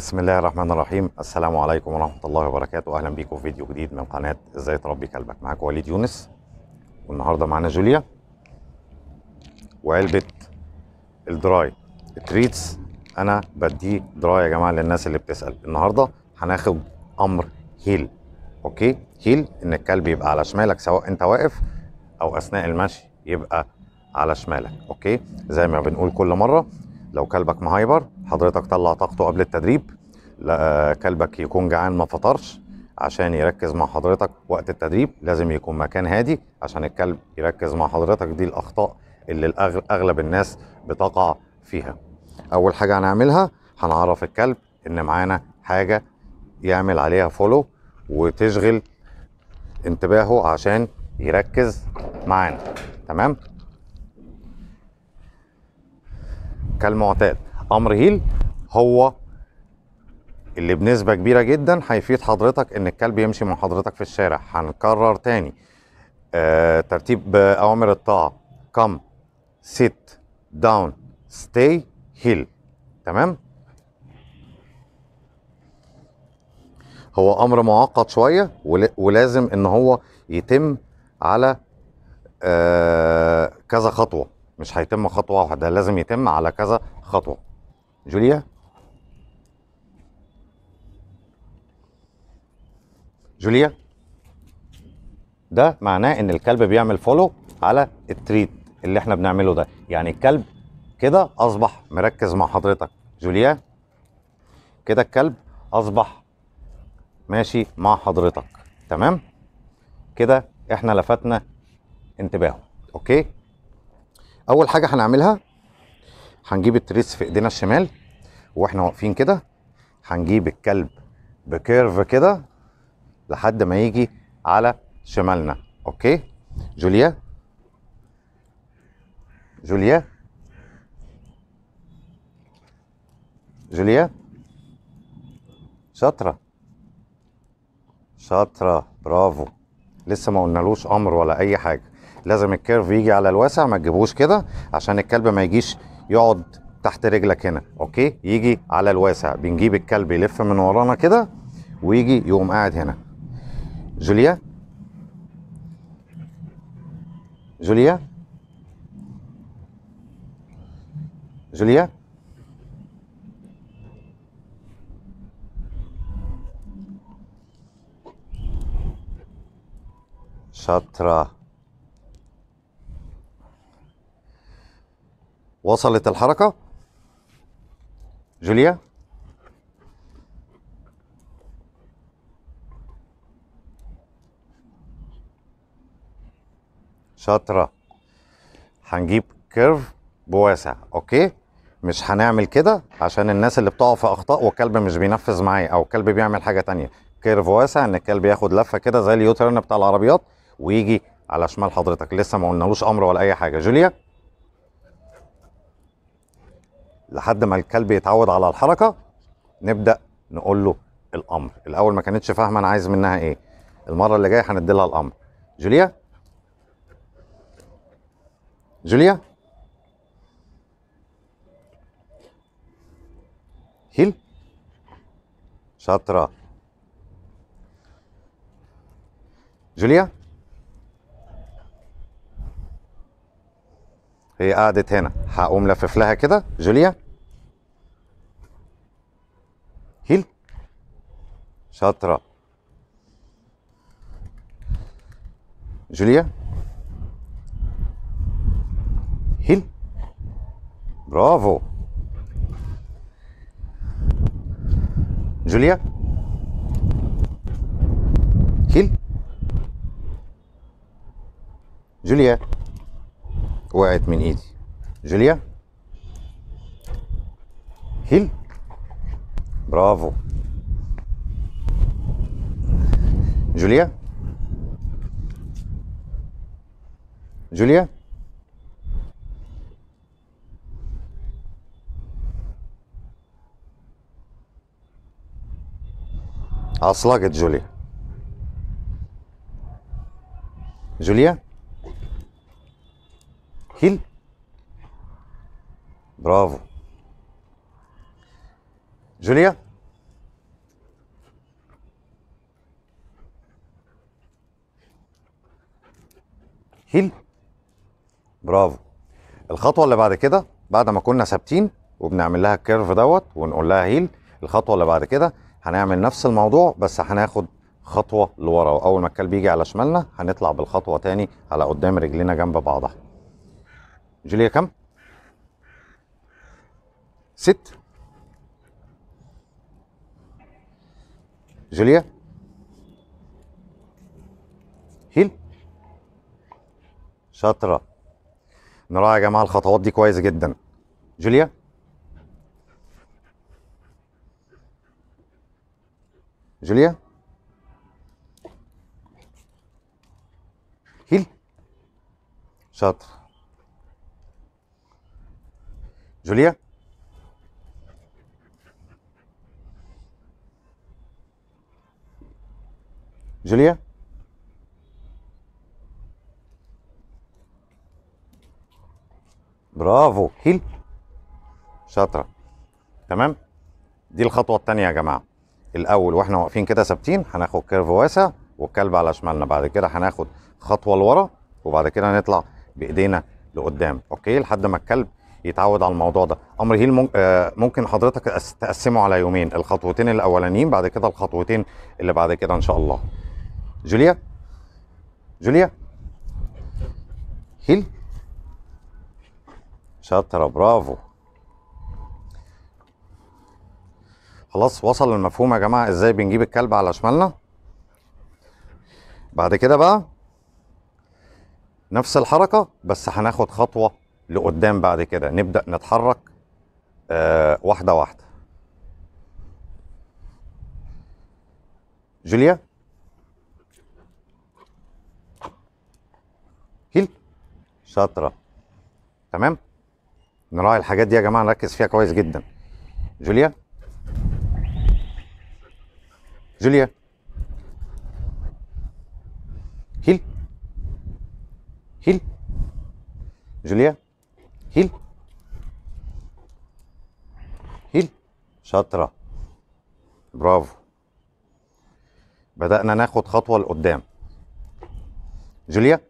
بسم الله الرحمن الرحيم السلام عليكم ورحمة الله وبركاته أهلا بيكم في فيديو جديد من قناة إزاي تربي كلبك معاكم وليد يونس والنهاردة معانا جوليا وعلبة الدراي التريتس أنا بدي دراي يا جماعة للناس اللي بتسأل النهاردة هناخد أمر هيل أوكي هيل إن الكلب يبقى على شمالك سواء أنت واقف أو أثناء المشي يبقى على شمالك أوكي زي ما بنقول كل مرة لو كلبك مهايبر حضرتك طلع طاقته قبل التدريب لا كلبك يكون جعان ما فطرش عشان يركز مع حضرتك وقت التدريب لازم يكون مكان هادي عشان الكلب يركز مع حضرتك دي الاخطاء اللي اغلب الناس بتقع فيها اول حاجه هنعملها هنعرف الكلب ان معانا حاجه يعمل عليها فولو وتشغل انتباهه عشان يركز معانا تمام كالمعتاد امر هيل هو اللي بنسبه كبيره جدا هيفيد حضرتك ان الكلب يمشي مع حضرتك في الشارع هنكرر تاني آه ترتيب اوامر الطاعه كم sit down stay heal تمام هو امر معقد شويه ولازم ان هو يتم على آه كذا خطوه مش هيتم خطوه واحده لازم يتم على كذا خطوه جوليا جوليا ده معناه ان الكلب بيعمل فولو على التريد اللي احنا بنعمله ده يعني الكلب كده اصبح مركز مع حضرتك جوليا كده الكلب اصبح ماشي مع حضرتك تمام كده احنا لفتنا انتباهه اوكي اول حاجه هنعملها هنجيب التريس في ايدينا الشمال واحنا واقفين كده هنجيب الكلب بكيرف كده لحد ما يجي على شمالنا اوكي جوليا جوليا جوليا شاطره شاطره برافو لسه ما قلنالوش امر ولا اي حاجه لازم الكيرف يجي على الواسع ما تجيبوش كده عشان الكلب ما يجيش يقعد تحت رجلك هنا اوكي يجي على الواسع بنجيب الكلب يلف من ورانا كده ويجي يقوم قاعد هنا جوليا جوليا جوليا شاطره وصلت الحركة جوليا شاطرة هنجيب كيرف بواسع اوكي مش هنعمل كده عشان الناس اللي بتقع في اخطاء والكلب مش بينفذ معايا او الكلب بيعمل حاجة تانية كيرف واسع ان الكلب ياخد لفة كده زي اليوترن بتاع العربيات ويجي على شمال حضرتك لسه ما قلنالوش امر ولا اي حاجة جوليا لحد ما الكلب يتعود على الحركه نبدا نقول له الامر الاول ما كانتش فاهمه انا عايز منها ايه المره اللي جايه هندي لها الامر جوليا جوليا هيل شاطره جوليا هي قعدت هنا هقوم لفف لها كده جوليا شاطره جوليا هيل برافو جوليا هيل جوليا وقعت من ايدي جوليا هيل برافو جوليا جوليا عصلقت جوليا جوليا هيل برافو جوليا هيل برافو الخطوه اللي بعد كده بعد ما كنا ثابتين وبنعمل لها الكيرف دوت ونقول لها هيل الخطوه اللي بعد كده هنعمل نفس الموضوع بس هناخد خطوه لورا واول ما الكلب بيجي على شمالنا هنطلع بالخطوه تاني على قدام رجلينا جنب بعضها جوليا كم ست جوليا هيل شاطره نراعي يا جماعه الخطوات دي كويس جدا جوليا جوليا هيل شاطر جوليا جوليا برافو هيل شاطره تمام دي الخطوه الثانيه يا جماعه الاول واحنا واقفين كده ثابتين هناخد كيرف واسع والكلب على شمالنا بعد كده هناخد خطوه لورا وبعد كده نطلع بايدينا لقدام اوكي لحد ما الكلب يتعود على الموضوع ده امر هيل آه، ممكن حضرتك تقسمه على يومين الخطوتين الاولانيين بعد كده الخطوتين اللي بعد كده ان شاء الله جوليا جوليا هيل شاطرة برافو خلاص وصل المفهوم يا جماعة ازاي بنجيب الكلب على شمالنا بعد كده بقى نفس الحركة بس هناخد خطوة لقدام بعد كده نبدأ نتحرك آه واحدة واحدة جوليا هيل شاطرة تمام نراعي الحاجات دي يا جماعه نركز فيها كويس جدا جوليا جوليا هيل هيل جوليا هيل هيل شاطره برافو بدأنا ناخد خطوة لقدام جوليا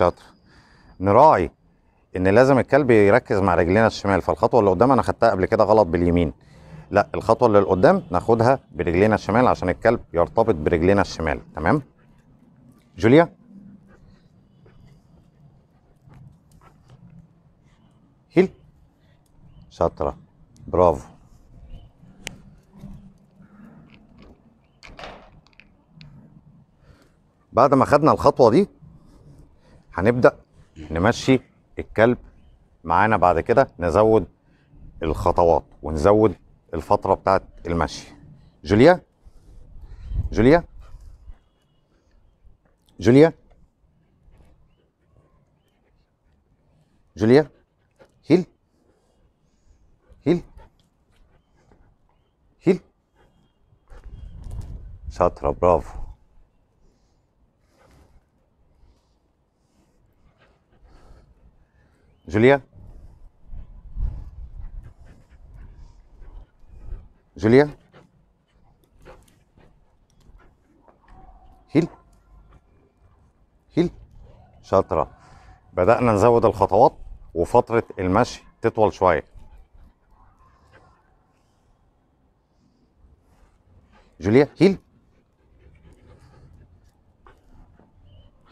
شاطر نراعي ان لازم الكلب يركز مع رجلنا الشمال فالخطوه اللي قدام انا خدتها قبل كده غلط باليمين لا الخطوه اللي قدام ناخدها برجلينا الشمال عشان الكلب يرتبط برجلينا الشمال تمام جوليا هيل شاطره برافو بعد ما خدنا الخطوه دي هنبدا نمشي الكلب معانا بعد كده نزود الخطوات ونزود الفتره بتاعت المشي جوليا جوليا جوليا جوليا هيل هيل هيل شاطره برافو جوليا جوليا هيل هيل شاطرة بدأنا نزود الخطوات وفترة المشي تطول شوية جوليا هيل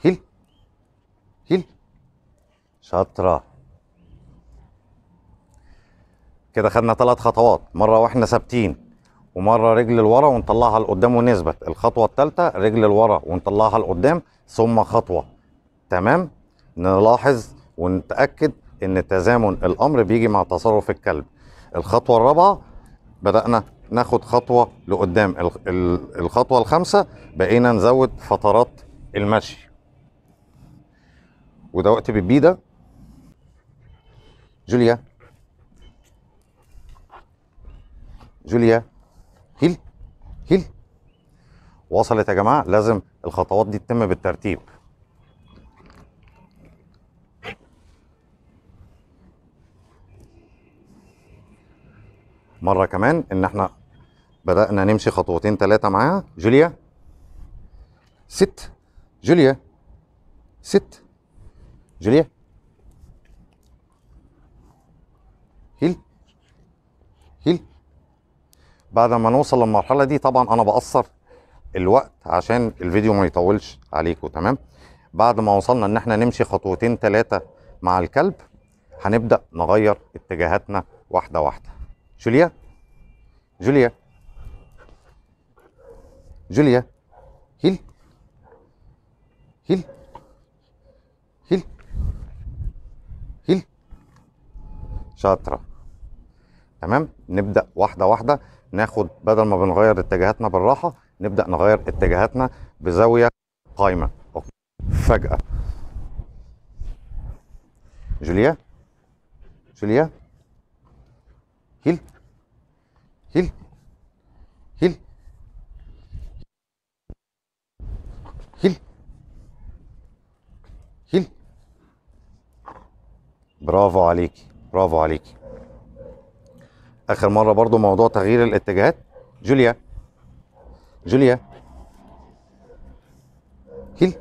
هيل هيل شاطرة كده خدنا ثلاث خطوات مره واحنا ثابتين ومره رجل لورا ونطلعها لقدام ونثبت الخطوه الثالثه رجل لورا ونطلعها لقدام ثم خطوه تمام نلاحظ ونتاكد ان تزامن الامر بيجي مع تصرف الكلب الخطوه الرابعه بدانا ناخد خطوه لقدام الخطوه الخامسه بقينا نزود فترات المشي وده وقت ده جوليا جوليا هيل هيل وصلت يا جماعه لازم الخطوات دي تتم بالترتيب مره كمان ان احنا بدانا نمشي خطوتين ثلاثه معاها جوليا ست جوليا ست جوليا بعد ما نوصل للمرحله دي طبعا انا بقصر الوقت عشان الفيديو ما يطولش عليكم تمام بعد ما وصلنا ان احنا نمشي خطوتين ثلاثه مع الكلب هنبدا نغير اتجاهاتنا واحده واحده جوليا جوليا جوليا هيل هيل هيل هيل شاطره تمام نبدا واحده واحده ناخد بدل ما بنغير اتجاهاتنا بالراحه نبدا نغير اتجاهاتنا بزاويه قايمه أوكي. فجاه جوليا جوليا هيل هيل هيل هيل هيل برافو عليكي برافو عليكي اخر مره برضو موضوع تغيير الاتجاهات جوليا جوليا هيل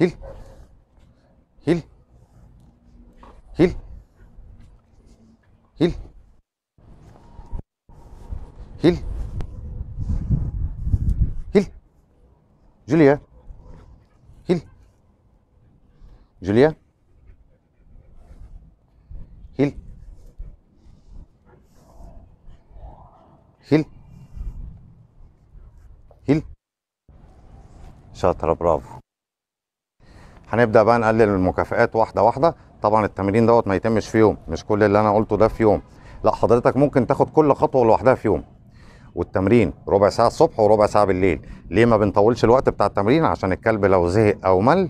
هيل هيل هيل هيل هيل هيل جوليا هيل جوليا هيل هيل شاطره برافو هنبدا بقى نقلل المكافئات واحده واحده طبعا التمرين دوت ما يتمش في يوم مش كل اللي انا قلته ده في يوم لا حضرتك ممكن تاخد كل خطوه لوحدها في يوم والتمرين ربع ساعه الصبح وربع ساعه بالليل ليه ما بنطولش الوقت بتاع التمرين عشان الكلب لو زهق او مل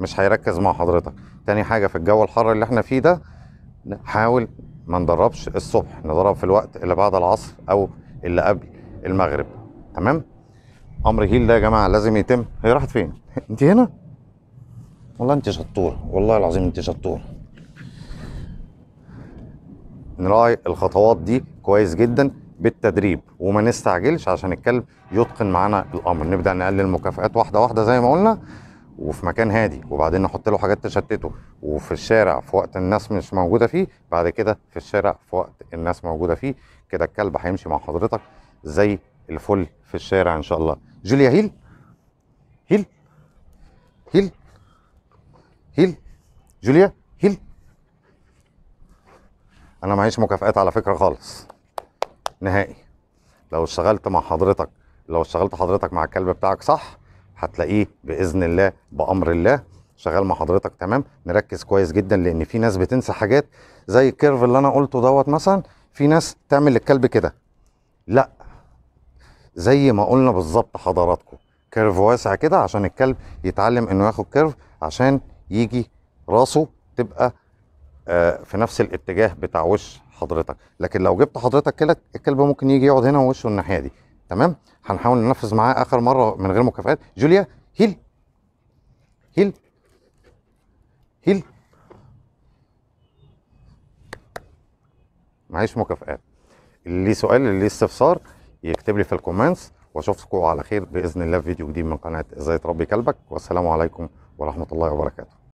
مش هيركز مع حضرتك تاني حاجه في الجو الحر اللي احنا فيه ده حاول ما ندربش الصبح ندرب في الوقت اللي بعد العصر او اللي قبل المغرب تمام امر هيل ده يا جماعه لازم يتم هي راحت فين انت هنا والله انت شطوره والله العظيم انت شطوره نراعي الخطوات دي كويس جدا بالتدريب وما نستعجلش عشان الكلب يتقن معانا الامر نبدا نقلل المكافئات واحده واحده زي ما قلنا وفي مكان هادي وبعدين نحط له حاجات تشتته وفي الشارع في وقت الناس مش موجوده فيه بعد كده في الشارع في وقت الناس موجوده فيه كده الكلب هيمشي مع حضرتك زي الفل في الشارع ان شاء الله جوليا هيل هيل هيل هيل جوليا هيل انا معيش مكافئات على فكره خالص نهائي لو اشتغلت مع حضرتك لو اشتغلت حضرتك مع الكلب بتاعك صح هتلاقيه باذن الله بامر الله شغال مع حضرتك تمام نركز كويس جدا لان في ناس بتنسى حاجات زي الكيرف اللي انا قلته دوت مثلا في ناس تعمل للكلب كده لا زي ما قلنا بالظبط حضراتكم كيرف واسع كده عشان الكلب يتعلم انه ياخد كيرف عشان يجي راسه تبقى آه، في نفس الاتجاه بتاع وش حضرتك لكن لو جبت حضرتك كده الكلب ممكن يجي يقعد هنا ووشه الناحيه دي تمام هنحاول ننفذ معاه اخر مره من غير مكافآت جوليا هيل هيل هيل معيش مكافآت اللي سؤال اللي استفسار يكتب لي في الكومنتس واشوفكم على خير باذن الله في فيديو جديد من قناه ازاي تربي كلبك والسلام عليكم ورحمه الله وبركاته